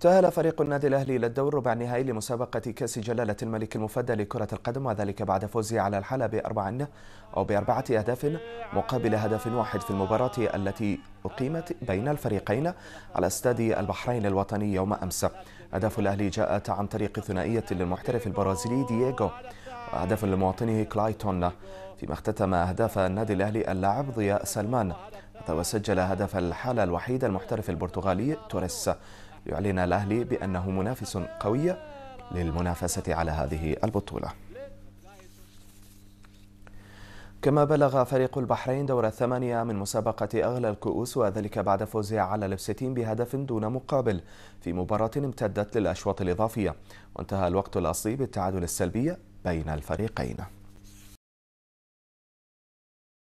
تأهل فريق النادي الأهلي إلى الدور ربع النهائي لمسابقة كأس جلالة الملك المفدى لكرة القدم وذلك بعد فوزه على الحالة بأربع أو بأربعة أهداف مقابل هدف واحد في المباراة التي أقيمت بين الفريقين على استاد البحرين الوطني يوم أمس أهداف الأهلي جاءت عن طريق ثنائية للمحترف البرازيلي دييغو وهدف لمواطنه كلايتون فيما اختتم أهداف النادي الأهلي اللاعب ضياء سلمان وسجل هدف الحالة الوحيد المحترف البرتغالي توريس يعلن الأهلي بأنه منافس قوي للمنافسة على هذه البطولة كما بلغ فريق البحرين دور الثمانية من مسابقة أغلى الكؤوس وذلك بعد فوزه على لبستين بهدف دون مقابل في مباراة امتدت للأشواط الإضافية وانتهى الوقت الأصلي بالتعادل السلبي بين الفريقين